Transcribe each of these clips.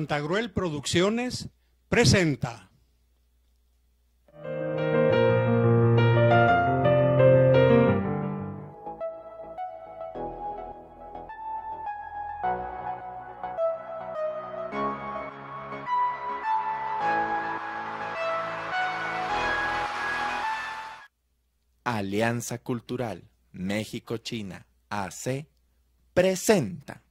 Santa Gruel Producciones presenta. Alianza Cultural México-China AC presenta.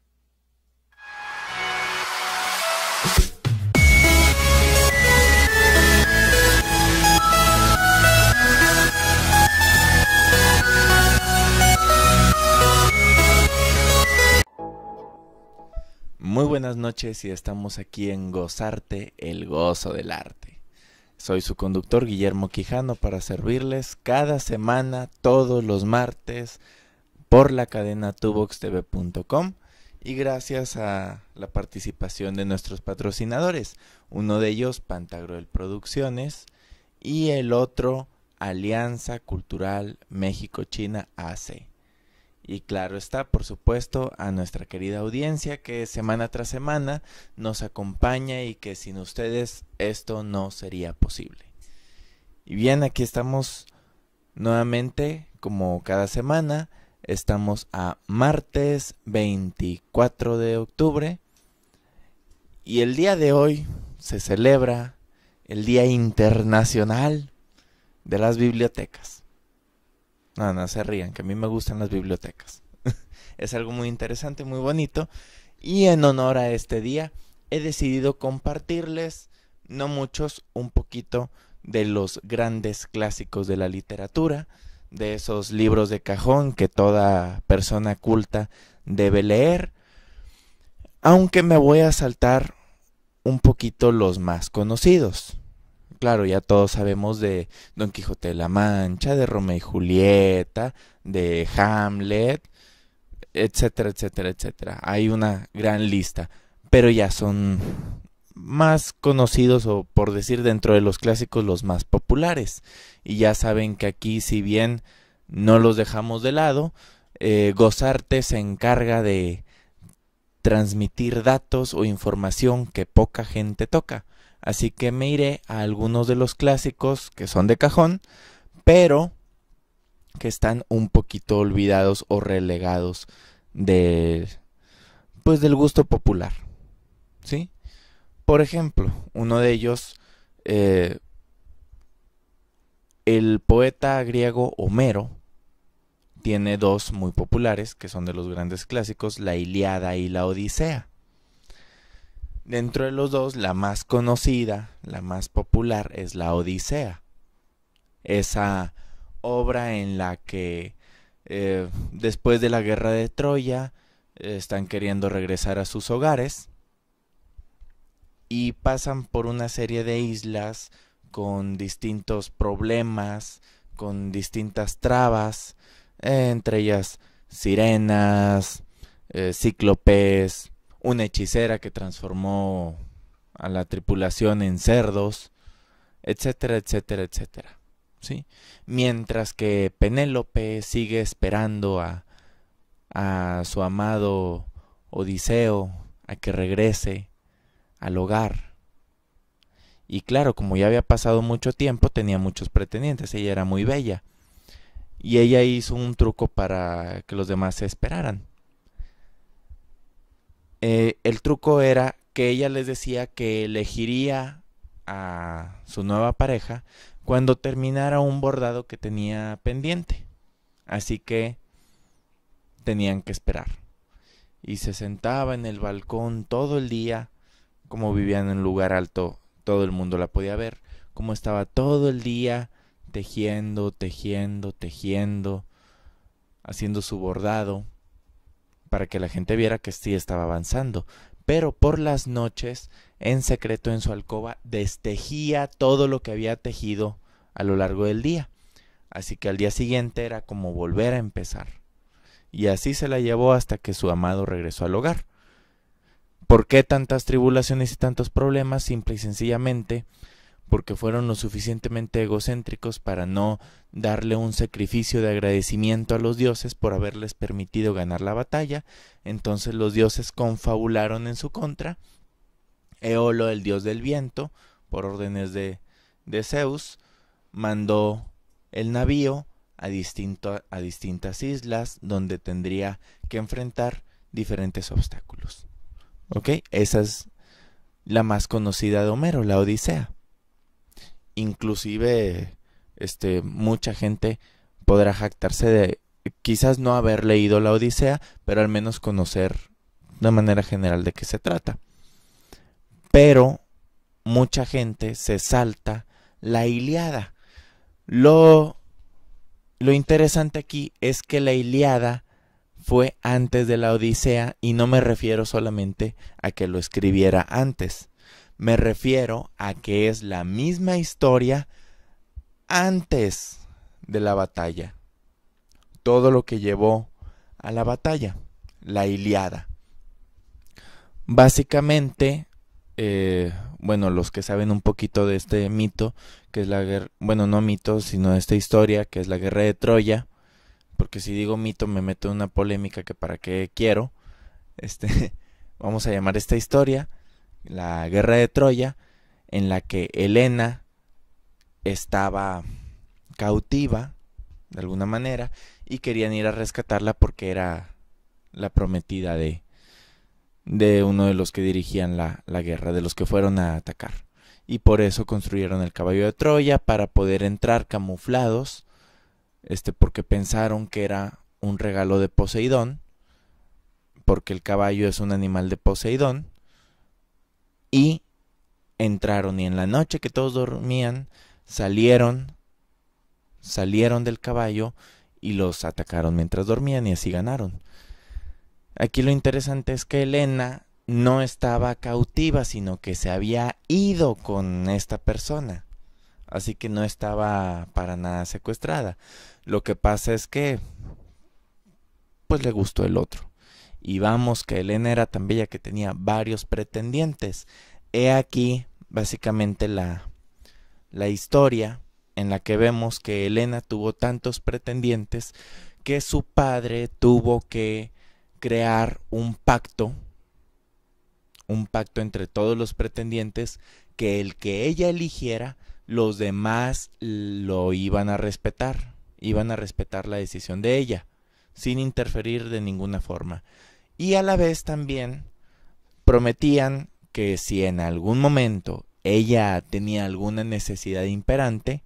Muy buenas noches y estamos aquí en Gozarte, el gozo del arte. Soy su conductor Guillermo Quijano para servirles cada semana, todos los martes, por la cadena tuboxtv.com y gracias a la participación de nuestros patrocinadores. Uno de ellos, Pantagruel Producciones, y el otro, Alianza Cultural México-China AC. Y claro está, por supuesto, a nuestra querida audiencia que semana tras semana nos acompaña y que sin ustedes esto no sería posible. Y bien, aquí estamos nuevamente, como cada semana, Estamos a martes 24 de octubre y el día de hoy se celebra el Día Internacional de las Bibliotecas. No, no se rían, que a mí me gustan las bibliotecas. es algo muy interesante, muy bonito. Y en honor a este día, he decidido compartirles, no muchos, un poquito de los grandes clásicos de la literatura de esos libros de cajón que toda persona culta debe leer, aunque me voy a saltar un poquito los más conocidos. Claro, ya todos sabemos de Don Quijote de la Mancha, de Romeo y Julieta, de Hamlet, etcétera, etcétera, etcétera. Hay una gran lista, pero ya son más conocidos o por decir dentro de los clásicos los más populares. Y ya saben que aquí si bien no los dejamos de lado, eh, Gozarte se encarga de transmitir datos o información que poca gente toca. Así que me iré a algunos de los clásicos que son de cajón, pero que están un poquito olvidados o relegados de pues del gusto popular. ¿Sí? Por ejemplo, uno de ellos, eh, el poeta griego Homero, tiene dos muy populares, que son de los grandes clásicos, la Iliada y la Odisea. Dentro de los dos, la más conocida, la más popular, es la Odisea. Esa obra en la que, eh, después de la guerra de Troya, eh, están queriendo regresar a sus hogares y pasan por una serie de islas con distintos problemas, con distintas trabas, eh, entre ellas sirenas, eh, cíclopes, una hechicera que transformó a la tripulación en cerdos, etcétera, etcétera, etcétera. ¿Sí? Mientras que Penélope sigue esperando a, a su amado Odiseo a que regrese al hogar. Y claro, como ya había pasado mucho tiempo, tenía muchos pretendientes, ella era muy bella. Y ella hizo un truco para que los demás se esperaran. Eh, el truco era que ella les decía que elegiría a su nueva pareja cuando terminara un bordado que tenía pendiente. Así que tenían que esperar. Y se sentaba en el balcón todo el día como vivía en un lugar alto, todo el mundo la podía ver, Como estaba todo el día tejiendo, tejiendo, tejiendo, haciendo su bordado, para que la gente viera que sí estaba avanzando. Pero por las noches, en secreto en su alcoba, destejía todo lo que había tejido a lo largo del día. Así que al día siguiente era como volver a empezar. Y así se la llevó hasta que su amado regresó al hogar. ¿Por qué tantas tribulaciones y tantos problemas? Simple y sencillamente porque fueron lo suficientemente egocéntricos para no darle un sacrificio de agradecimiento a los dioses por haberles permitido ganar la batalla. Entonces los dioses confabularon en su contra. Eolo, el dios del viento, por órdenes de, de Zeus, mandó el navío a, distinto, a distintas islas donde tendría que enfrentar diferentes obstáculos. Esa es la más conocida de Homero, la Odisea. Inclusive, este, mucha gente podrá jactarse de quizás no haber leído la Odisea, pero al menos conocer de manera general de qué se trata. Pero mucha gente se salta la Iliada. Lo, lo interesante aquí es que la Iliada fue antes de la Odisea y no me refiero solamente a que lo escribiera antes, me refiero a que es la misma historia antes de la batalla. Todo lo que llevó a la batalla, la Iliada. Básicamente, eh, bueno, los que saben un poquito de este mito, que es la guerra, bueno, no mito, sino de esta historia, que es la guerra de Troya, porque si digo mito me meto en una polémica que para qué quiero. Este, vamos a llamar esta historia la guerra de Troya, en la que Helena estaba cautiva de alguna manera y querían ir a rescatarla porque era la prometida de de uno de los que dirigían la, la guerra, de los que fueron a atacar. Y por eso construyeron el caballo de Troya para poder entrar camuflados este, porque pensaron que era un regalo de Poseidón, porque el caballo es un animal de Poseidón, y entraron y en la noche que todos dormían, salieron, salieron del caballo y los atacaron mientras dormían y así ganaron. Aquí lo interesante es que Elena no estaba cautiva, sino que se había ido con esta persona así que no estaba para nada secuestrada. Lo que pasa es que, pues le gustó el otro. Y vamos, que Elena era tan bella que tenía varios pretendientes. He aquí, básicamente, la, la historia en la que vemos que Elena tuvo tantos pretendientes que su padre tuvo que crear un pacto, un pacto entre todos los pretendientes que el que ella eligiera, los demás lo iban a respetar, iban a respetar la decisión de ella, sin interferir de ninguna forma. Y a la vez también prometían que si en algún momento ella tenía alguna necesidad imperante,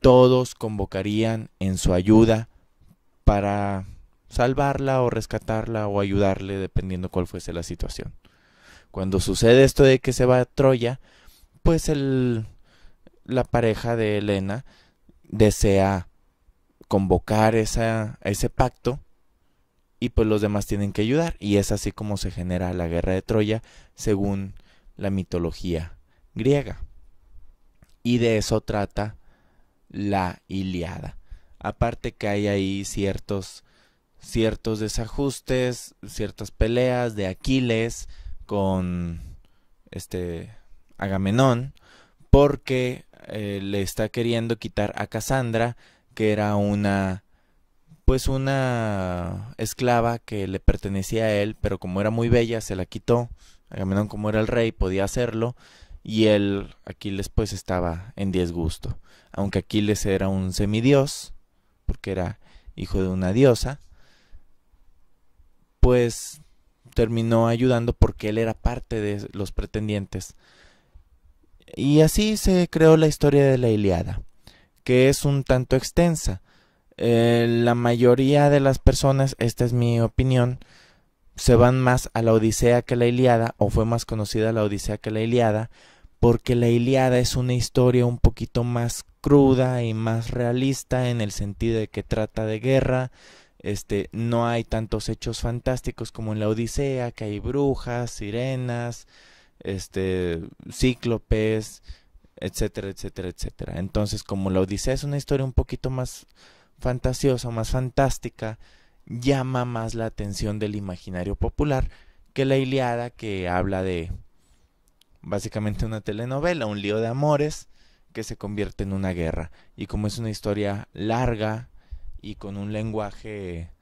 todos convocarían en su ayuda para salvarla o rescatarla o ayudarle dependiendo cuál fuese la situación. Cuando sucede esto de que se va a Troya, pues el, la pareja de Elena desea convocar esa, ese pacto y pues los demás tienen que ayudar. Y es así como se genera la guerra de Troya según la mitología griega. Y de eso trata la Iliada. Aparte que hay ahí ciertos, ciertos desajustes, ciertas peleas de Aquiles con este Agamenón porque eh, le está queriendo quitar a Casandra, que era una pues una esclava que le pertenecía a él, pero como era muy bella se la quitó. Agamenón como era el rey podía hacerlo y él Aquiles pues estaba en disgusto, aunque Aquiles era un semidios porque era hijo de una diosa, pues terminó ayudando porque él era parte de los pretendientes y así se creó la historia de la Iliada, que es un tanto extensa. Eh, la mayoría de las personas, esta es mi opinión, se van más a la Odisea que la Iliada, o fue más conocida la Odisea que la Iliada, porque la Iliada es una historia un poquito más cruda y más realista en el sentido de que trata de guerra, este no hay tantos hechos fantásticos como en la Odisea, que hay brujas, sirenas, este, cíclopes, etcétera, etcétera, etcétera. Entonces, como lo dice es una historia un poquito más fantasiosa, más fantástica, llama más la atención del imaginario popular que la Iliada que habla de básicamente una telenovela, un lío de amores que se convierte en una guerra. Y como es una historia larga y con un lenguaje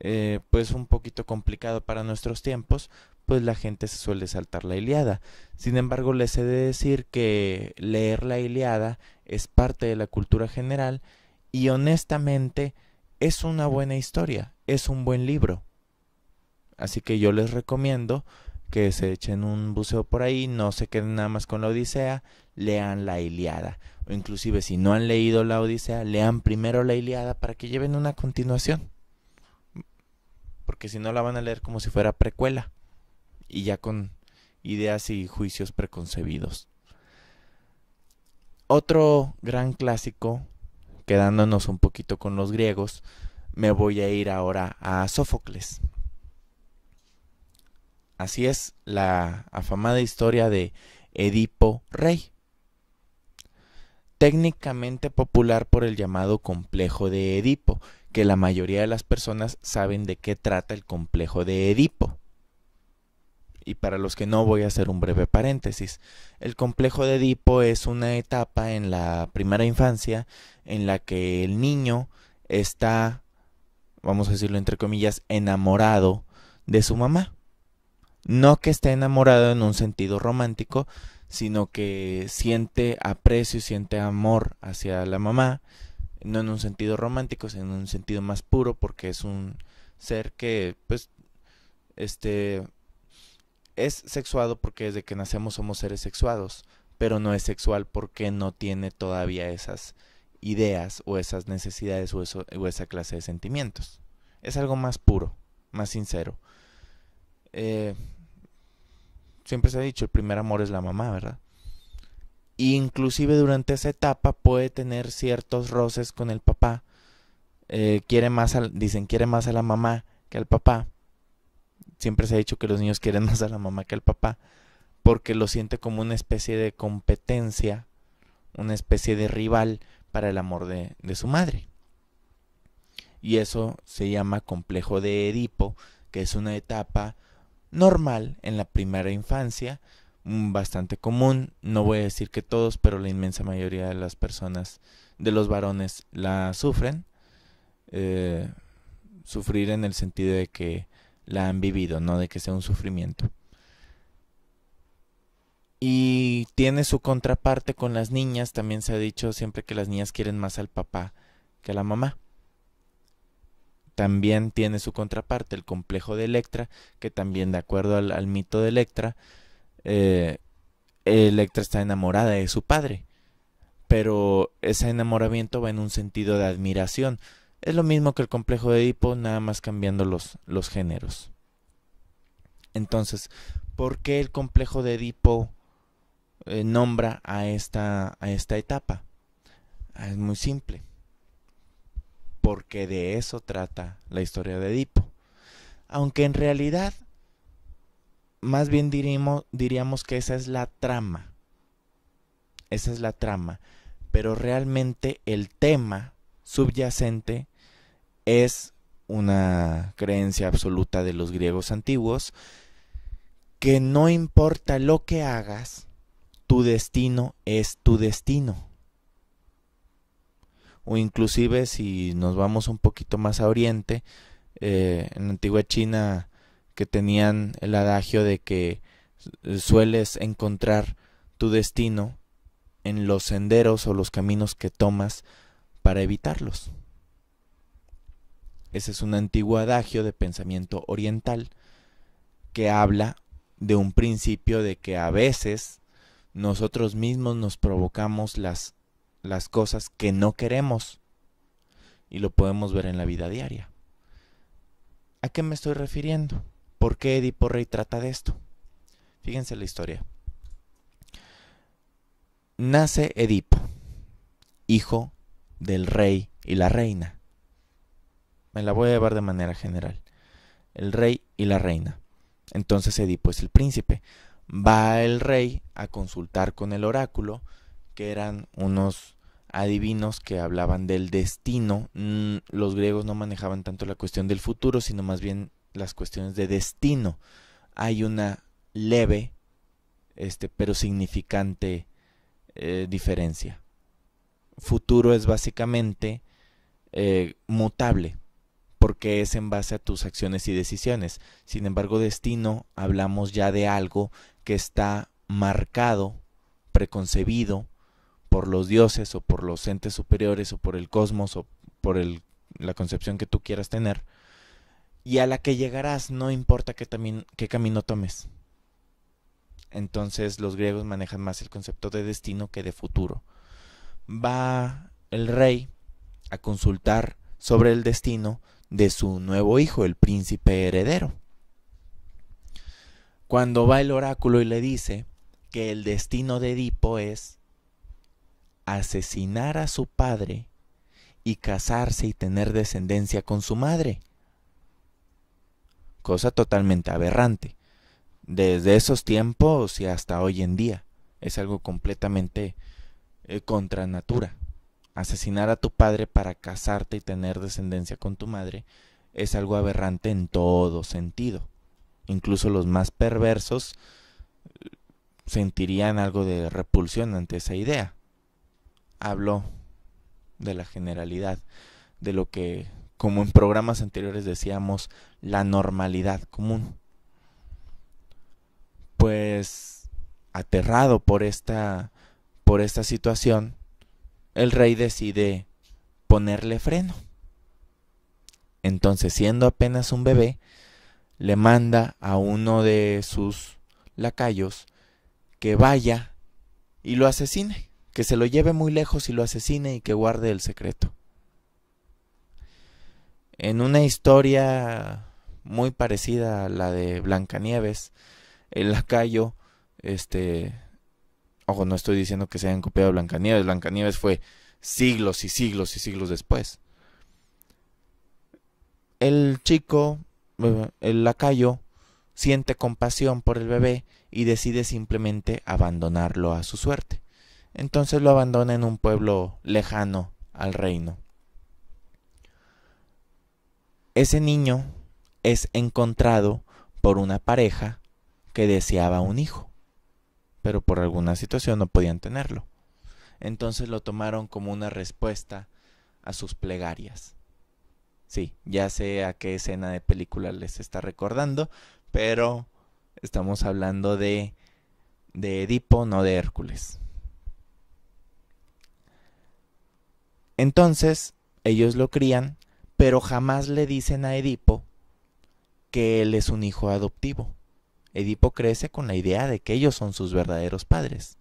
eh, pues un poquito complicado para nuestros tiempos, pues la gente se suele saltar la Iliada. Sin embargo, les he de decir que leer la Iliada es parte de la cultura general y honestamente es una buena historia, es un buen libro. Así que yo les recomiendo que se echen un buceo por ahí, no se queden nada más con la Odisea, lean la Iliada. O inclusive si no han leído la Odisea, lean primero la Iliada para que lleven una continuación. Porque si no la van a leer como si fuera precuela y ya con ideas y juicios preconcebidos. Otro gran clásico, quedándonos un poquito con los griegos, me voy a ir ahora a Sófocles. Así es la afamada historia de Edipo Rey, técnicamente popular por el llamado complejo de Edipo, que la mayoría de las personas saben de qué trata el complejo de Edipo y para los que no voy a hacer un breve paréntesis. El complejo de Edipo es una etapa en la primera infancia en la que el niño está, vamos a decirlo entre comillas, enamorado de su mamá. No que esté enamorado en un sentido romántico, sino que siente aprecio, siente amor hacia la mamá, no en un sentido romántico, sino en un sentido más puro, porque es un ser que, pues, este, es sexuado porque desde que nacemos somos seres sexuados, pero no es sexual porque no tiene todavía esas ideas o esas necesidades o, esa clase de sentimientos. Es algo más puro, más sincero. Eh, siempre se ha dicho, el primer amor es la mamá, ¿verdad? inclusive durante esa etapa puede tener ciertos roces con el papá. Eh, quiere más al, dicen quiere más a la mamá que al papá siempre se ha dicho que los niños quieren más a la mamá que al papá, porque lo siente como una especie de competencia, una especie de rival para el amor de, su madre. Y eso se llama complejo de Edipo, que es una etapa normal en la primera infancia, mm, bastante común, no voy a decir que todos, pero la inmensa mayoría de las personas, de los varones, la sufren. Eh, sufrir en el sentido de que la han vivido, no de que sea un sufrimiento. Y tiene su contraparte con las niñas, también se ha dicho siempre que las niñas quieren más al papá que a la mamá. También tiene su contraparte el complejo de Electra, que también de acuerdo al, mito de Electra, eh, Electra está enamorada de su padre, pero ese enamoramiento va en un sentido de admiración, es lo mismo que el complejo de Edipo, nada más cambiando los, los géneros. Entonces, ¿por qué el complejo de Edipo eh, nombra a esta, a esta etapa? Ah, es muy simple. Porque de eso trata la historia de Edipo. Aunque en realidad, más bien diríamos que esa es la trama. Esa es la trama. Pero realmente el tema subyacente es una creencia absoluta de los griegos antiguos que no importa lo que hagas, tu destino es tu destino. O inclusive si nos vamos un poquito más a Oriente, eh, en la antigua China que tenían el adagio de que sueles encontrar tu destino en los senderos o los caminos que tomas para evitarlos. Ese es un antiguo adagio de pensamiento oriental que habla de un principio de que a veces nosotros mismos nos provocamos las, las cosas que no queremos y lo podemos ver en la vida diaria. ¿A qué me estoy refiriendo? ¿Por qué Edipo Rey trata de esto? Fíjense la historia. Nace Edipo, hijo del rey y la reina. Me la voy a llevar de manera general. El rey y la reina. Entonces Edipo es el príncipe. Va el rey a consultar con el oráculo, que eran unos adivinos que hablaban del destino. Mm, los griegos no manejaban tanto la cuestión del futuro, sino más bien las cuestiones de destino. Hay una leve, este, pero significante eh, diferencia futuro es básicamente eh, mutable, porque es en base a tus acciones y decisiones. Sin embargo, destino, hablamos ya de algo que está marcado, preconcebido por los dioses o por los entes superiores o por el cosmos o por la concepción que tú quieras tener y a la que llegarás no importa qué, qué camino tomes. Entonces los griegos manejan más el concepto de destino que de futuro va el rey a consultar sobre el destino de su nuevo hijo, el príncipe heredero. Cuando va el oráculo y le dice que el destino de Edipo es asesinar a su padre y casarse y tener descendencia con su madre. Cosa totalmente aberrante. Desde esos tiempos y hasta hoy en día. Es algo completamente eh, contra natura. Asesinar a tu padre para casarte y tener descendencia con tu madre es algo aberrante en todo sentido. Incluso los más perversos eh, sentirían algo de repulsión ante esa idea. Hablo de la generalidad, de lo que, como en programas anteriores decíamos, la normalidad común. Pues aterrado por esta por esta situación, el rey decide ponerle freno. Entonces, siendo apenas un bebé, le manda a uno de sus lacayos que vaya y lo asesine, que se lo lleve muy lejos y lo asesine y que guarde el secreto. En una historia muy parecida a la de Blancanieves, el lacayo este Ojo, no estoy diciendo que se hayan copiado a Blancanieves. Blancanieves fue siglos y siglos y siglos después. El chico, eh, el lacayo, siente compasión por el bebé y decide simplemente abandonarlo a su suerte. Entonces lo abandona en un pueblo lejano al reino. Ese niño es encontrado por una pareja que deseaba un hijo pero por alguna situación no podían tenerlo. Entonces lo tomaron como una respuesta a sus plegarias. Sí, ya sé a qué escena de película les está recordando, pero estamos hablando de, de Edipo, no de Hércules. Entonces, ellos lo crían, pero jamás le dicen a Edipo que él es un hijo adoptivo. Edipo crece con la idea de que ellos son sus verdaderos padres.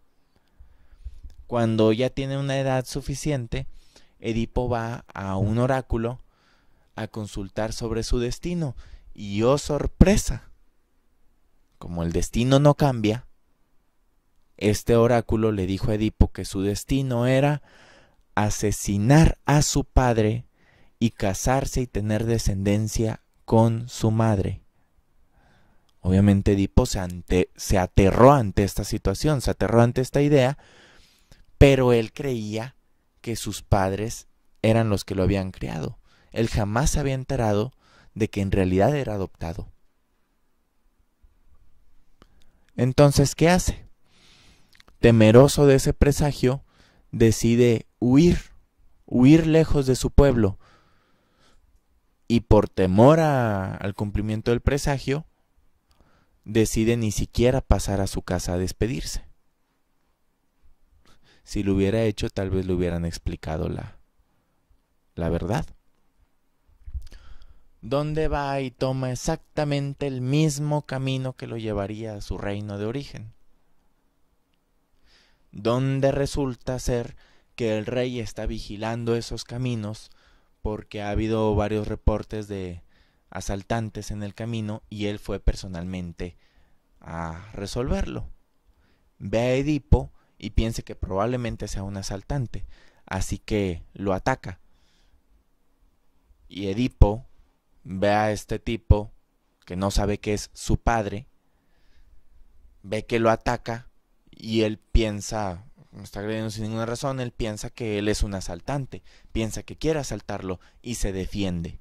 Cuando ya tiene una edad suficiente, Edipo va a un oráculo a consultar sobre su destino. Y oh sorpresa, como el destino no cambia, este oráculo le dijo a Edipo que su destino era asesinar a su padre y casarse y tener descendencia con su madre. Obviamente Edipo se, aterró ante esta situación, se aterró ante esta idea, pero él creía que sus padres eran los que lo habían criado. Él jamás había enterado de que en realidad era adoptado. Entonces, ¿qué hace? Temeroso de ese presagio, decide huir, huir lejos de su pueblo. Y por temor al cumplimiento del presagio, decide ni siquiera pasar a su casa a despedirse. Si lo hubiera hecho, tal vez le hubieran explicado la, la verdad. ¿Dónde va y toma exactamente el mismo camino que lo llevaría a su reino de origen? ¿Dónde resulta ser que el rey está vigilando esos caminos porque ha habido varios reportes de asaltantes en el camino y él fue personalmente a resolverlo. Ve a Edipo y piense que probablemente sea un asaltante, así que lo ataca. Y Edipo ve a este tipo que no sabe que es su padre, ve que lo ataca y él piensa, no está agrediendo sin ninguna razón, él piensa que él es un asaltante, piensa que quiere asaltarlo y se defiende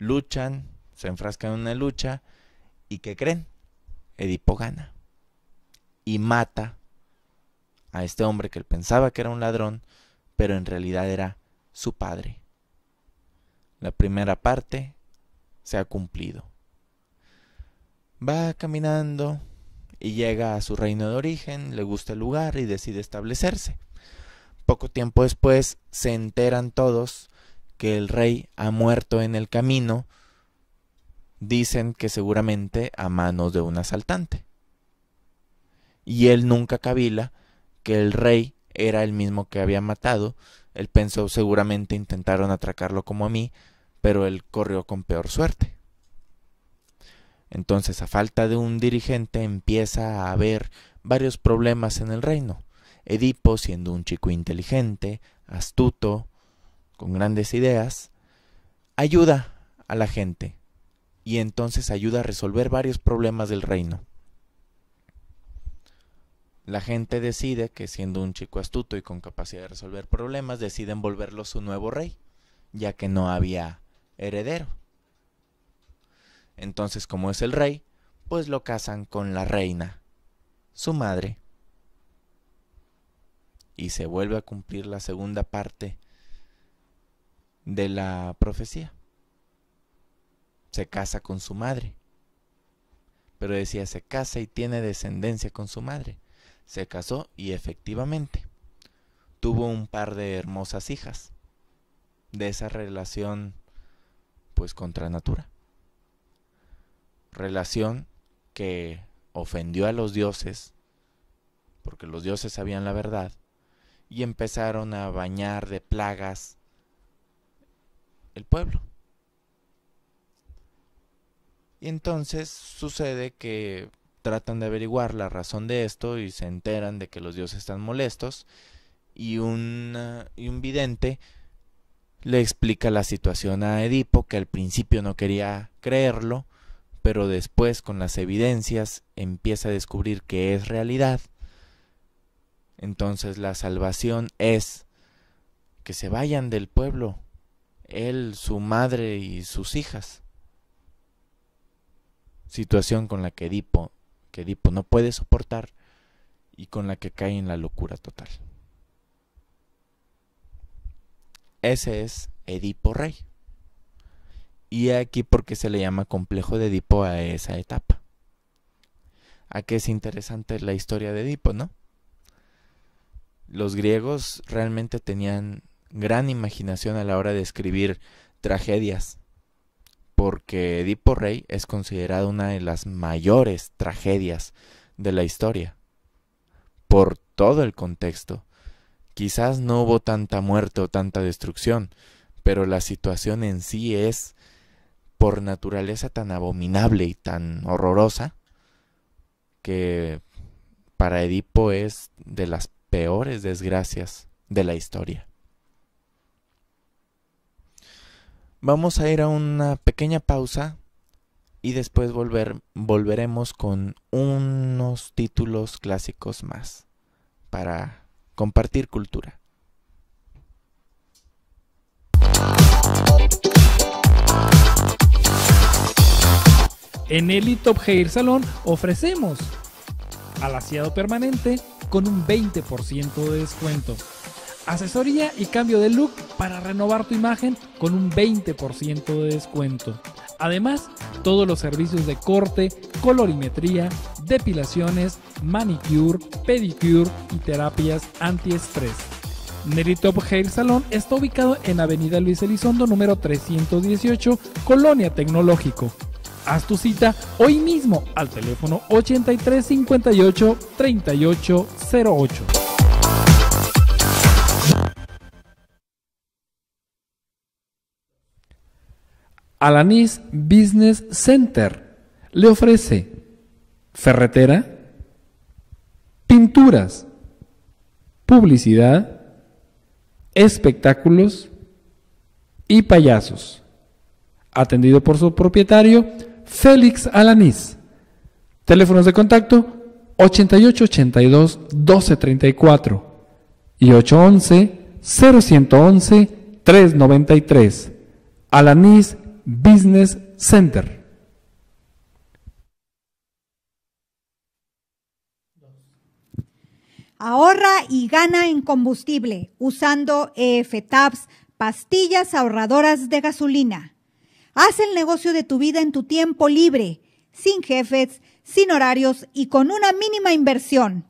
luchan, se enfrascan en una lucha y ¿qué creen? Edipo gana y mata a este hombre que él pensaba que era un ladrón, pero en realidad era su padre. La primera parte se ha cumplido. Va caminando y llega a su reino de origen, le gusta el lugar y decide establecerse. Poco tiempo después se enteran todos que el rey ha muerto en el camino, dicen que seguramente a manos de un asaltante. Y él nunca cavila que el rey era el mismo que había matado. Él pensó seguramente intentaron atracarlo como a mí, pero él corrió con peor suerte. Entonces, a falta de un dirigente, empieza a haber varios problemas en el reino. Edipo, siendo un chico inteligente, astuto, con grandes ideas, ayuda a la gente y entonces ayuda a resolver varios problemas del reino. La gente decide que siendo un chico astuto y con capacidad de resolver problemas, deciden volverlo su nuevo rey, ya que no había heredero. Entonces, como es el rey, pues lo casan con la reina, su madre. Y se vuelve a cumplir la segunda parte de la profecía. Se casa con su madre. Pero decía, se casa y tiene descendencia con su madre. Se casó y efectivamente tuvo un par de hermosas hijas de esa relación pues contra natura. Relación que ofendió a los dioses, porque los dioses sabían la verdad, y empezaron a bañar de plagas el pueblo. Y entonces sucede que tratan de averiguar la razón de esto y se enteran de que los dioses están molestos y un, y un vidente le explica la situación a Edipo que al principio no quería creerlo, pero después con las evidencias empieza a descubrir que es realidad. Entonces la salvación es que se vayan del pueblo, él, su madre y sus hijas. Situación con la que Edipo, que Edipo no puede soportar y con la que cae en la locura total. Ese es Edipo Rey. Y aquí porque se le llama complejo de Edipo a esa etapa. Aquí es interesante la historia de Edipo, ¿no? Los griegos realmente tenían gran imaginación a la hora de escribir tragedias, porque Edipo Rey es considerado una de las mayores tragedias de la historia, por todo el contexto. Quizás no hubo tanta muerte o tanta destrucción, pero la situación en sí es, por naturaleza, tan abominable y tan horrorosa, que para Edipo es de las peores desgracias de la historia. Vamos a ir a una pequeña pausa y después volver, volveremos con unos títulos clásicos más para compartir cultura. En el Top Hair Salón ofrecemos alaciado permanente con un 20% de descuento Asesoría y cambio de look para renovar tu imagen con un 20% de descuento. Además, todos los servicios de corte, colorimetría, depilaciones, manicure, pedicure y terapias antiestrés. estrés Neritop Hair Salón está ubicado en Avenida Luis Elizondo número 318, Colonia Tecnológico. Haz tu cita hoy mismo al teléfono 83 58 Alanis Business Center le ofrece ferretera, pinturas, publicidad, espectáculos y payasos. Atendido por su propietario, Félix Alanís. Teléfonos de contacto 8882 1234 y 811 011 393. Alanís Business Center. Ahorra y gana en combustible usando EFTAPs, pastillas ahorradoras de gasolina. Haz el negocio de tu vida en tu tiempo libre, sin jefes, sin horarios y con una mínima inversión.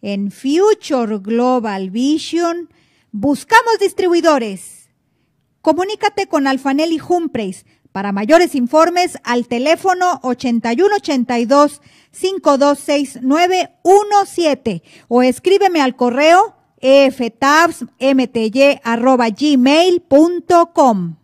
En Future Global Vision buscamos distribuidores. Comunícate con Alfanelli y para mayores informes, al teléfono 8182 526917 o escríbeme al correo eftabsmty.gmail.com.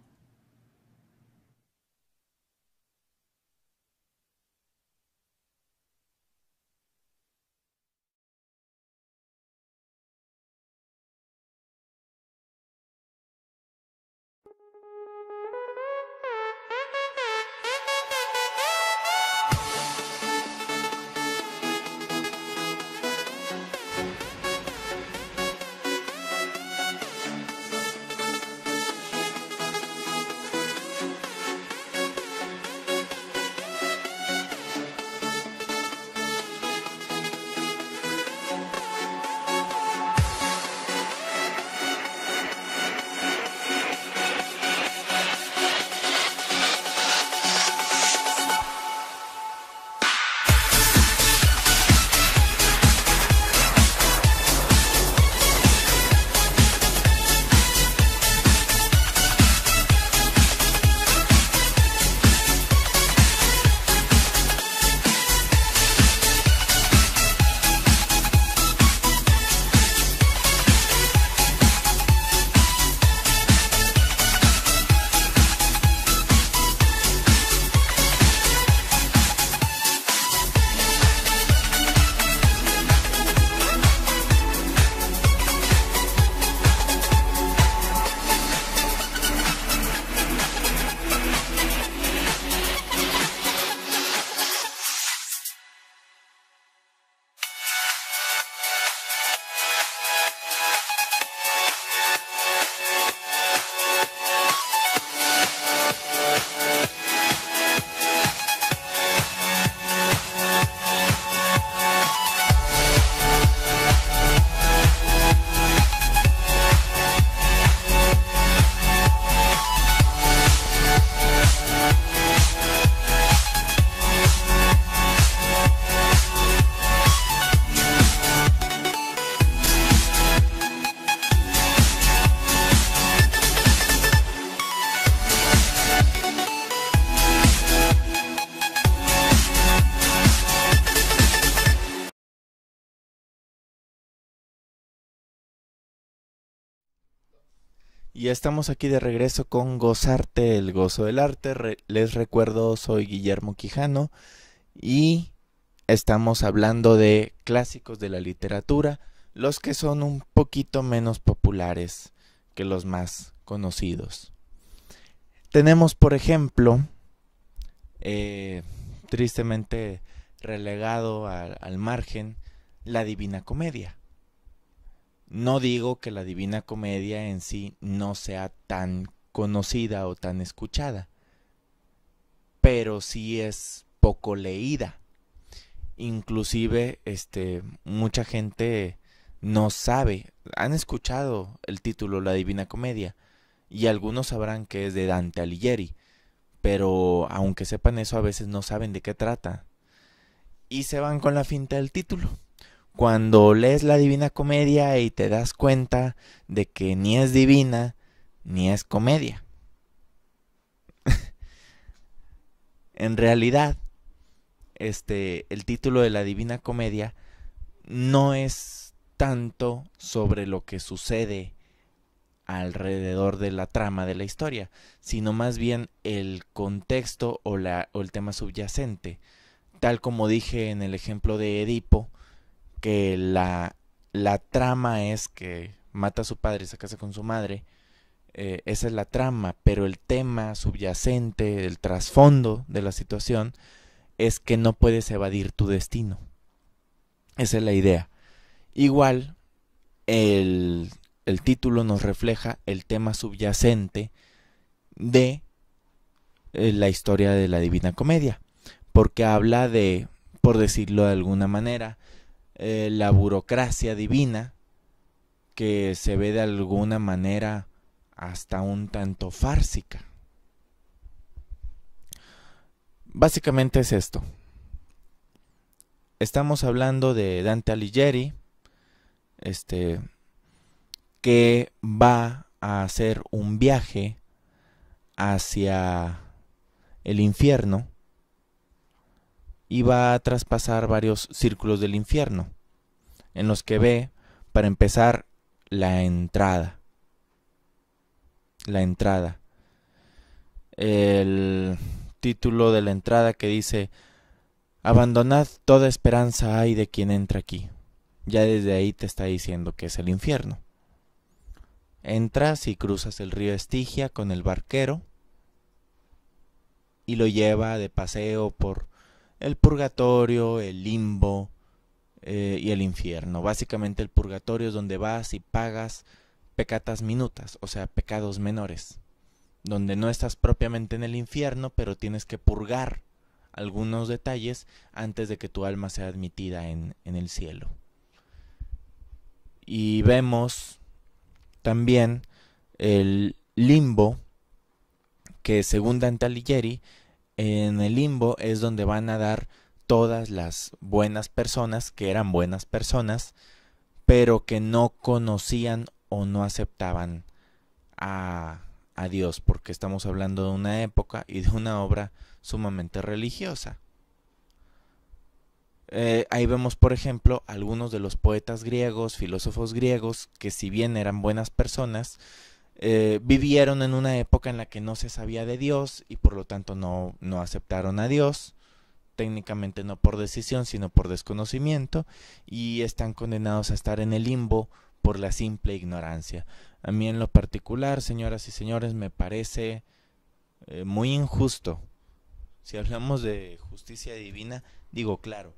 Y estamos aquí de regreso con Gozarte, el gozo del arte. les recuerdo, soy Guillermo Quijano y estamos hablando de clásicos de la literatura, los que son un poquito menos populares que los más conocidos. Tenemos, por ejemplo, eh, tristemente relegado al margen, la Divina Comedia. No digo que la Divina Comedia en sí no sea tan conocida o tan escuchada, pero sí es poco leída. Inclusive, este, mucha gente no sabe, han escuchado el título La Divina Comedia y algunos sabrán que es de Dante Alighieri, pero aunque sepan eso a veces no saben de qué trata y se van con la finta del título cuando lees la Divina Comedia y te das cuenta de que ni es divina ni es comedia. en realidad, este, el título de la Divina Comedia no es tanto sobre lo que sucede alrededor de la trama de la historia, sino más bien el contexto o, la, o el tema subyacente. Tal como dije en el ejemplo de Edipo, que la, la trama es que mata a su padre y se casa con su madre. Eh, esa es la trama, pero el tema subyacente, el trasfondo de la situación, es que no puedes evadir tu destino. Esa es la idea. Igual, el, el título nos refleja el tema subyacente de eh, la historia de la Divina Comedia, porque habla de, por decirlo de alguna manera, eh, la burocracia divina que se ve de alguna manera hasta un tanto fársica. Básicamente es esto. Estamos hablando de Dante Alighieri, este, que va a hacer un viaje hacia el infierno va a traspasar varios círculos del infierno, en los que ve, para empezar, la entrada. La entrada. El título de la entrada que dice, Abandonad toda esperanza hay de quien entra aquí. Ya desde ahí te está diciendo que es el infierno. Entras y cruzas el río Estigia con el barquero y lo lleva de paseo por el purgatorio, el limbo eh, y el infierno. Básicamente el purgatorio es donde vas y pagas pecatas minutas, o sea, pecados menores, donde no estás propiamente en el infierno, pero tienes que purgar algunos detalles antes de que tu alma sea admitida en, en el cielo. Y vemos también el limbo que según Dante Alighieri en el limbo es donde van a dar todas las buenas personas que eran buenas personas, pero que no conocían o no aceptaban a, a, Dios, porque estamos hablando de una época y de una obra sumamente religiosa. Eh, ahí vemos, por ejemplo, algunos de los poetas griegos, filósofos griegos, que si bien eran buenas personas, eh, vivieron en una época en la que no se sabía de Dios y por lo tanto no, aceptaron a Dios, técnicamente no por decisión, sino por desconocimiento, y están condenados a estar en el limbo por la simple ignorancia. A mí en lo particular, señoras y señores, me parece eh, muy injusto. Si hablamos de justicia divina, digo, claro,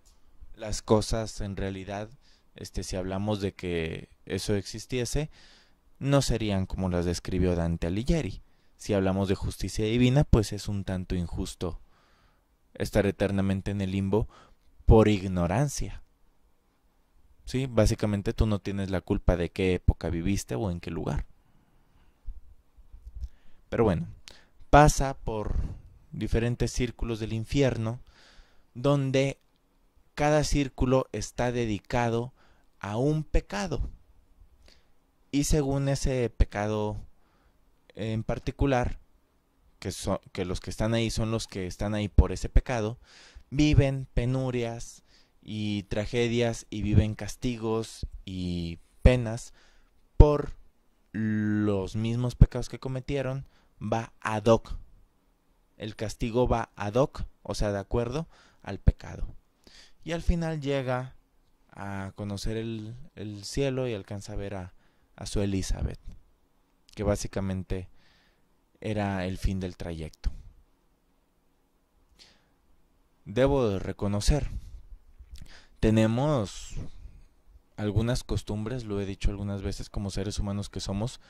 las cosas en realidad, este, si hablamos de que eso existiese, no serían como las describió Dante Alighieri. Si hablamos de justicia divina, pues es un tanto injusto estar eternamente en el limbo por ignorancia. Sí, básicamente tú no tienes la culpa de qué época viviste o en qué lugar. Pero bueno, pasa por diferentes círculos del infierno donde cada círculo está dedicado a un pecado. Y según ese pecado en particular, que, que los que están ahí son los que están ahí por ese pecado, viven penurias y tragedias y viven castigos y penas por los mismos pecados que cometieron, va ad hoc. El castigo va ad hoc, o sea, de acuerdo al pecado. Y al final llega a conocer el, el cielo y alcanza a ver a, a su Elizabeth, que básicamente era el fin del trayecto. Debo reconocer, tenemos algunas costumbres, lo he dicho algunas veces como seres humanos que somos,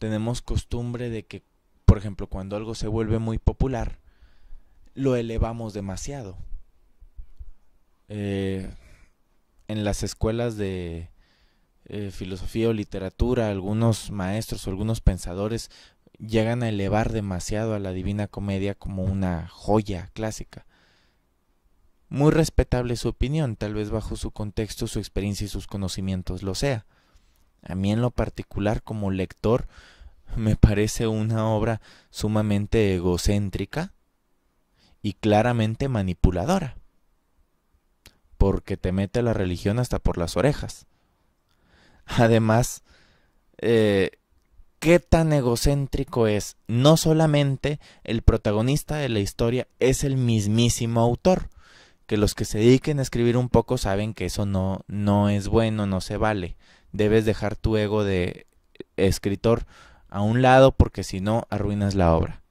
tenemos costumbre de que, por ejemplo, cuando algo se vuelve muy popular, lo elevamos demasiado. Eh, en las escuelas de eh, filosofía o literatura, algunos maestros o algunos pensadores llegan a elevar demasiado a la Divina Comedia como una joya clásica. Muy respetable su opinión, tal vez bajo su contexto, su experiencia y sus conocimientos lo sea. A mí en lo particular como lector me parece una obra sumamente egocéntrica y claramente manipuladora, porque te mete la religión hasta por las orejas. Además, eh, qué tan egocéntrico es. No solamente el protagonista de la historia es el mismísimo autor, que los que se dediquen a escribir un poco saben que eso no, no es bueno, no se vale. Debes dejar tu ego de escritor a un lado porque si no arruinas la obra.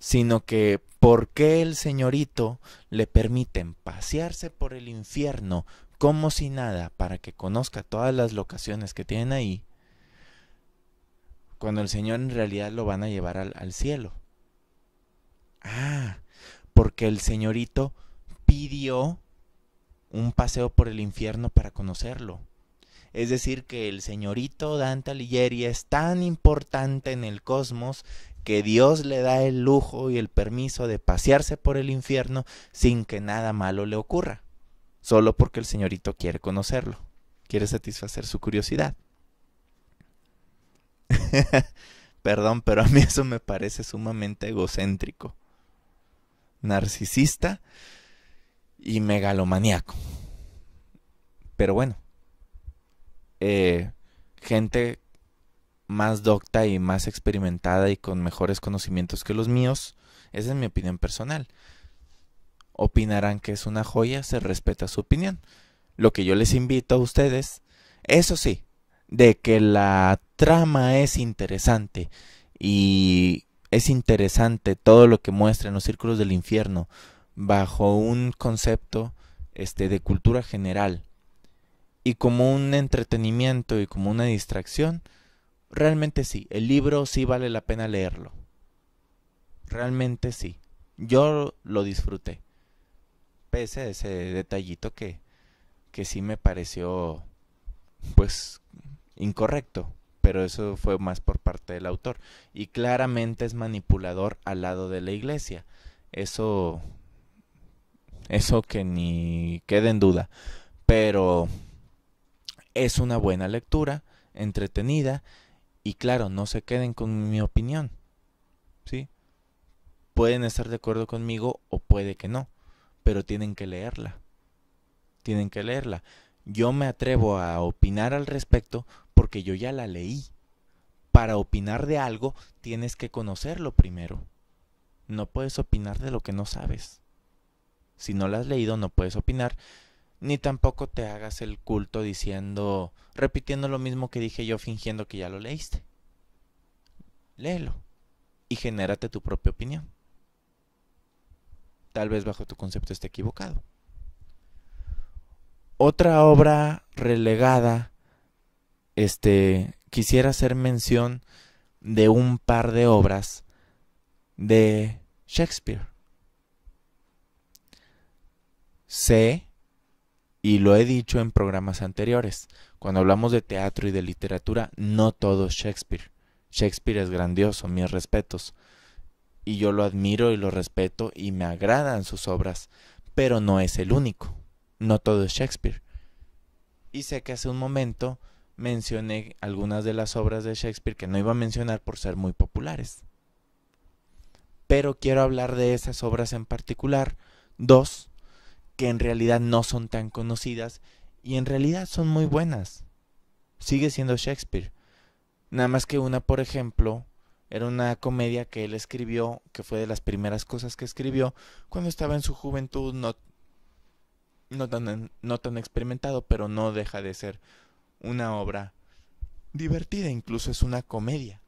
Sino que, ¿por qué el señorito le permiten pasearse por el infierno como si nada para que conozca todas las locaciones que tienen ahí, cuando el Señor en realidad lo van a llevar al, cielo. Ah, porque el señorito pidió un paseo por el infierno para conocerlo. Es decir, que el señorito Dante Alighieri es tan importante en el cosmos que Dios le da el lujo y el permiso de pasearse por el infierno sin que nada malo le ocurra solo porque el señorito quiere conocerlo, quiere satisfacer su curiosidad. Perdón, pero a mí eso me parece sumamente egocéntrico, narcisista y megalomaníaco. Pero bueno, eh, gente más docta y más experimentada y con mejores conocimientos que los míos, esa es mi opinión personal opinarán que es una joya, se respeta su opinión. Lo que yo les invito a ustedes, eso sí, de que la trama es interesante y es interesante todo lo que muestra en los círculos del infierno bajo un concepto este de cultura general y como un entretenimiento y como una distracción, realmente sí, el libro sí vale la pena leerlo. Realmente sí. Yo lo disfruté pese a ese detallito que, que sí me pareció pues incorrecto, pero eso fue más por parte del autor. Y claramente es manipulador al lado de la iglesia. Eso, eso que ni quede en duda. Pero es una buena lectura, entretenida, y claro, no se queden con mi opinión. ¿Sí? Pueden estar de acuerdo conmigo o puede que no pero tienen que leerla. Tienen que leerla. Yo me atrevo a opinar al respecto porque yo ya la leí. Para opinar de algo tienes que conocerlo primero. No puedes opinar de lo que no sabes. Si no la has leído no puedes opinar ni tampoco te hagas el culto diciendo, repitiendo lo mismo que dije yo fingiendo que ya lo leíste. Léelo y genérate tu propia opinión tal vez bajo tu concepto esté equivocado. Otra obra relegada, este, quisiera hacer mención de un par de obras de Shakespeare. Sé, y lo he dicho en programas anteriores, cuando hablamos de teatro y de literatura, no todo es Shakespeare. Shakespeare es grandioso, mis respetos y yo lo admiro y lo respeto y me agradan sus obras, pero no es el único, no todo es Shakespeare. Y sé que hace un momento mencioné algunas de las obras de Shakespeare que no iba a mencionar por ser muy populares. Pero quiero hablar de esas obras en particular, dos, que en realidad no son tan conocidas y en realidad son muy buenas. Sigue siendo Shakespeare. Nada más que una, por ejemplo, era una comedia que él escribió, que fue de las primeras cosas que escribió cuando estaba en su juventud, no, no, tan, no tan experimentado, pero no deja de ser una obra divertida, incluso es una comedia.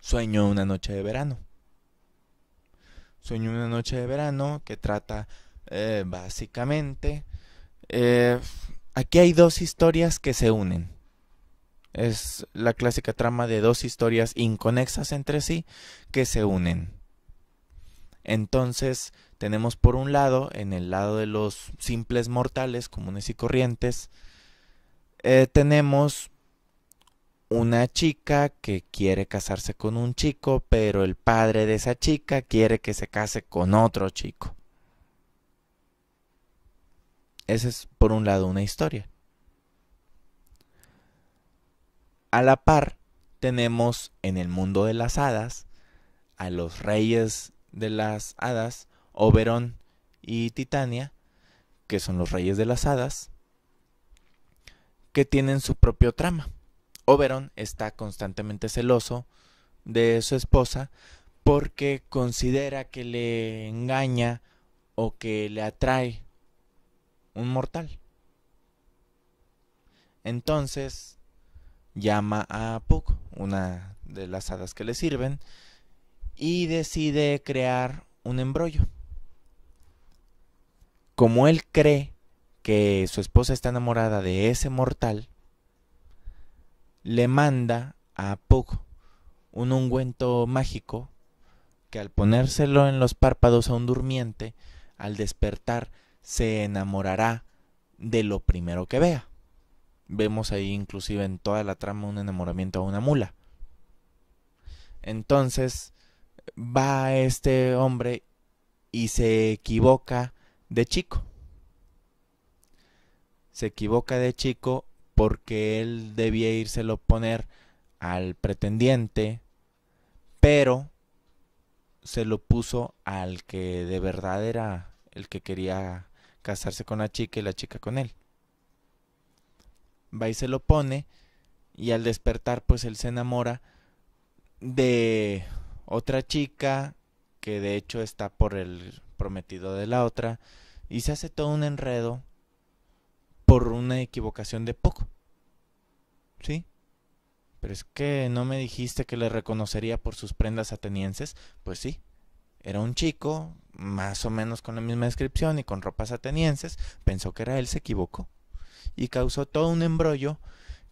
Sueño una noche de verano. Sueño una noche de verano que trata eh, básicamente... Eh, aquí hay dos historias que se unen es la clásica trama de dos historias inconexas entre sí que se unen. Entonces tenemos por un lado, en el lado de los simples mortales comunes y corrientes, eh, tenemos una chica que quiere casarse con un chico, pero el padre de esa chica quiere que se case con otro chico. Esa es por un lado una historia. A la par, tenemos en el mundo de las hadas a los reyes de las hadas, Oberon y Titania, que son los reyes de las hadas, que tienen su propio trama. Oberon está constantemente celoso de su esposa porque considera que le engaña o que le atrae un mortal. Entonces, llama a Puck, una de las hadas que le sirven, y decide crear un embrollo. Como él cree que su esposa está enamorada de ese mortal, le manda a Puck un ungüento mágico que al ponérselo en los párpados a un durmiente, al despertar se enamorará de lo primero que vea. Vemos ahí inclusive en toda la trama un enamoramiento a una mula. Entonces va este hombre y se equivoca de chico. Se equivoca de chico porque él debía írselo poner al pretendiente, pero se lo puso al que de verdad era el que quería casarse con la chica y la chica con él va y se lo pone y al despertar pues él se enamora de otra chica que de hecho está por el prometido de la otra y se hace todo un enredo por una equivocación de poco. ¿Sí? Pero es que no me dijiste que le reconocería por sus prendas atenienses. Pues sí, era un chico, más o menos con la misma descripción y con ropas atenienses. Pensó que era él, se equivocó y causó todo un embrollo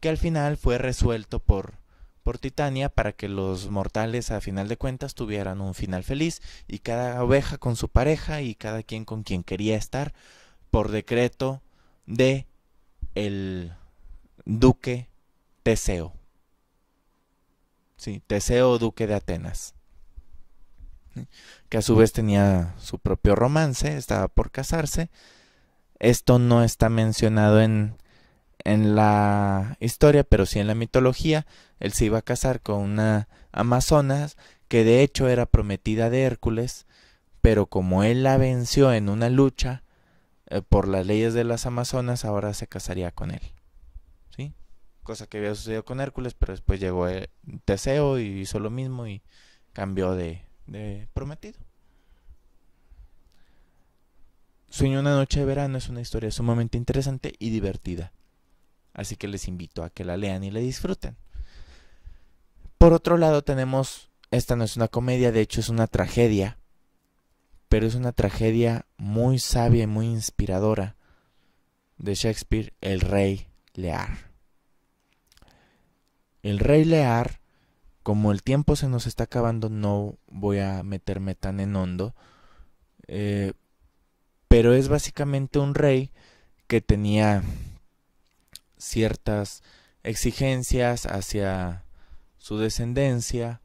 que al final fue resuelto por, por Titania para que los mortales a final de cuentas tuvieran un final feliz y cada oveja con su pareja y cada quien con quien quería estar por decreto de el duque Teseo. Sí, Teseo, duque de Atenas. Que a su vez tenía su propio romance, estaba por casarse esto no está mencionado en, en la historia, pero sí en la mitología. Él se iba a casar con una Amazonas que de hecho era prometida de Hércules, pero como él la venció en una lucha eh, por las leyes de las Amazonas, ahora se casaría con él. ¿Sí? Cosa que había sucedido con Hércules, pero después llegó el eh, Teseo y hizo lo mismo y cambió de prometido. Sueño una noche de verano es una historia sumamente interesante y divertida. Así que les invito a que la lean y la disfruten. Por otro lado tenemos, esta no es una comedia, de hecho es una tragedia. Pero es una tragedia muy sabia y muy inspiradora. De Shakespeare, El Rey Lear. El Rey Lear, como el tiempo se nos está acabando, no voy a meterme tan en hondo. Eh, pero es básicamente un rey que tenía ciertas exigencias hacia su descendencia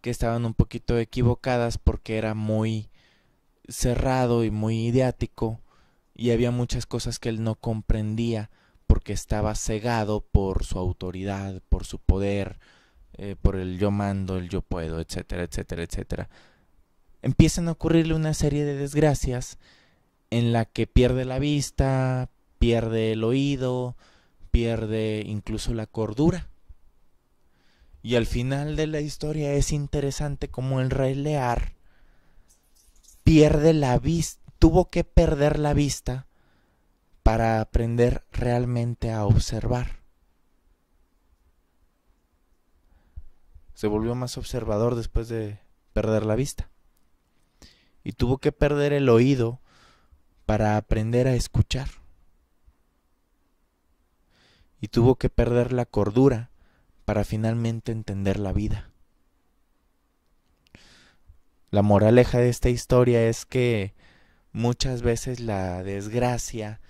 que estaban un poquito equivocadas porque era muy cerrado y muy ideático y había muchas cosas que él no comprendía porque estaba cegado por su autoridad, por su poder, eh, por el yo mando, el yo puedo, etcétera, etcétera, etcétera. Empiezan a ocurrirle una serie de desgracias en la que pierde la vista, pierde el oído, pierde incluso la cordura. Y al final de la historia es interesante como el rey Lear pierde la vista, tuvo que perder la vista para aprender realmente a observar. Se volvió más observador después de perder la vista. Y tuvo que perder el oído para aprender a escuchar. Y tuvo que perder la cordura para finalmente entender la vida. La moraleja de esta historia es que muchas veces la desgracia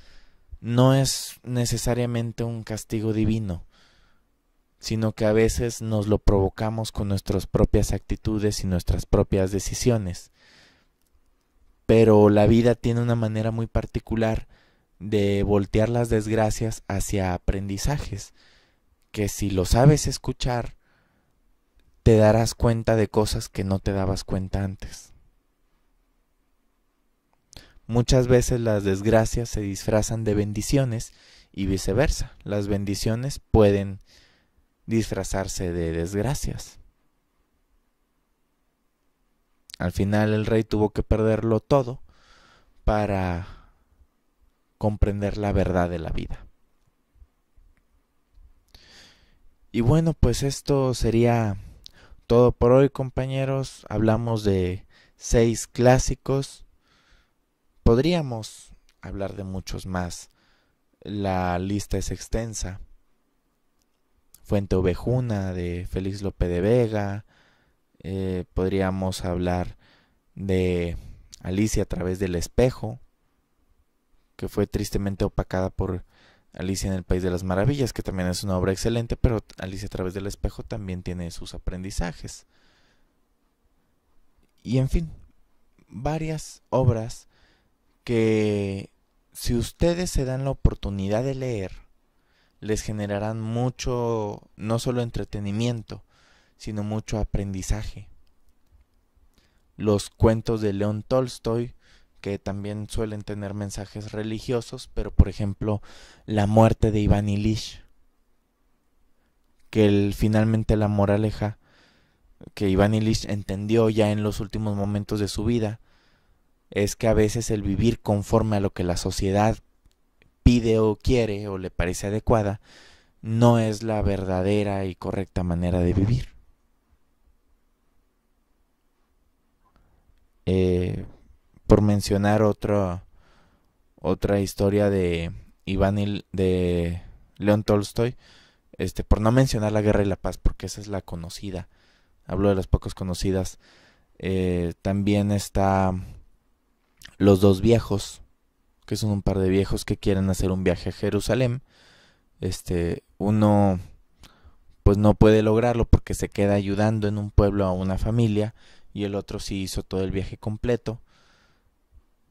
no es necesariamente un castigo divino, sino que a veces nos lo provocamos con nuestras propias actitudes y nuestras propias decisiones pero la vida tiene una manera muy particular de voltear las desgracias hacia aprendizajes, que si lo sabes escuchar, te darás cuenta de cosas que no te dabas cuenta antes. Muchas veces las desgracias se disfrazan de bendiciones y viceversa. Las bendiciones pueden disfrazarse de desgracias. Al final el rey tuvo que perderlo todo para comprender la verdad de la vida. Y bueno, pues esto sería todo por hoy compañeros. Hablamos de seis clásicos. Podríamos hablar de muchos más. La lista es extensa. Fuente Ovejuna de Félix López de Vega, eh, podríamos hablar de Alicia a través del espejo, que fue tristemente opacada por Alicia en el País de las Maravillas, que también es una obra excelente, pero Alicia a través del espejo también tiene sus aprendizajes. Y en fin, varias obras que si ustedes se dan la oportunidad de leer, les generarán mucho, no solo entretenimiento, sino mucho aprendizaje. Los cuentos de León Tolstoy, que también suelen tener mensajes religiosos, pero por ejemplo la muerte de Iván Ilish, que finalmente la moraleja que Iván Ilish entendió ya en los últimos momentos de su vida es que a veces el vivir conforme a lo que la sociedad pide o quiere o le parece adecuada no es la verdadera y correcta manera de vivir. Eh, por mencionar otra otra historia de Iván de León Tolstoy, este, por no mencionar la guerra y la paz, porque esa es la conocida. Hablo de las pocas conocidas. Eh, también está Los dos viejos, que son un par de viejos que quieren hacer un viaje a Jerusalén. Este, uno pues no puede lograrlo porque se queda ayudando en un pueblo a una familia y el otro sí hizo todo el viaje completo.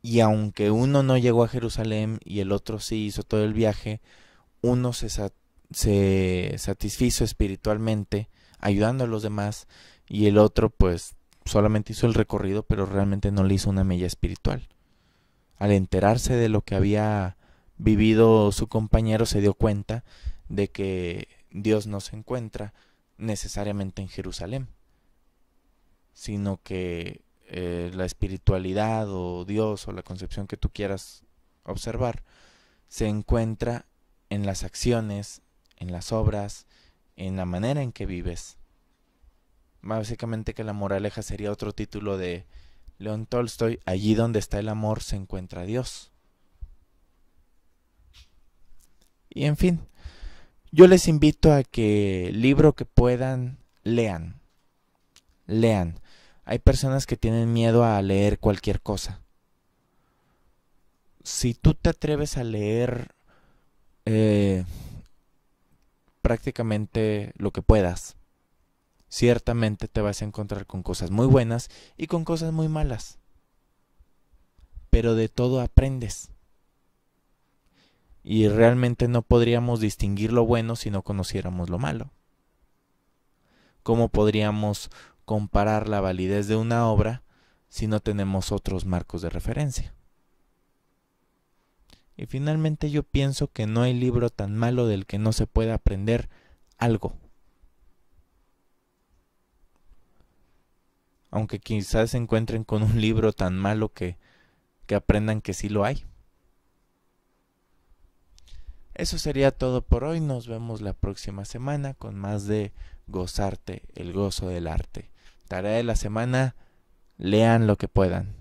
Y aunque uno no llegó a Jerusalén y el otro sí hizo todo el viaje, uno se, se satisfizo espiritualmente ayudando a los demás y el otro pues solamente hizo el recorrido pero realmente no le hizo una mella espiritual. Al enterarse de lo que había vivido su compañero se dio cuenta de que Dios no se encuentra necesariamente en Jerusalén sino que eh, la espiritualidad o Dios o la concepción que tú quieras observar se encuentra en las acciones, en las obras, en la manera en que vives. Básicamente que la moraleja sería otro título de León Tolstoy, allí donde está el amor se encuentra Dios. Y en fin, yo les invito a que libro que puedan, lean. Lean. Hay personas que tienen miedo a leer cualquier cosa. Si tú te atreves a leer eh, prácticamente lo que puedas, ciertamente te vas a encontrar con cosas muy buenas y con cosas muy malas. Pero de todo aprendes. Y realmente no podríamos distinguir lo bueno si no conociéramos lo malo. ¿Cómo podríamos comparar la validez de una obra si no tenemos otros marcos de referencia. Y finalmente yo pienso que no hay libro tan malo del que no se pueda aprender algo. Aunque quizás se encuentren con un libro tan malo que, que aprendan que sí lo hay. Eso sería todo por hoy. Nos vemos la próxima semana con más de gozarte el gozo del arte. Tarea de la semana, lean lo que puedan.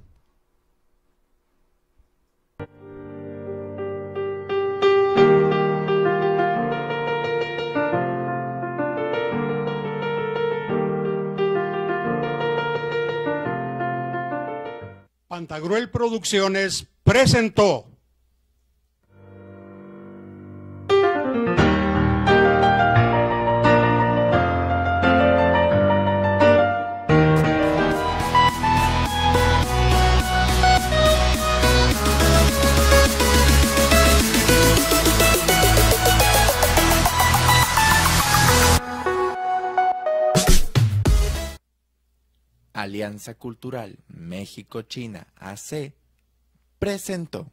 Pantagruel Producciones presentó. Alianza Cultural México-China AC presentó.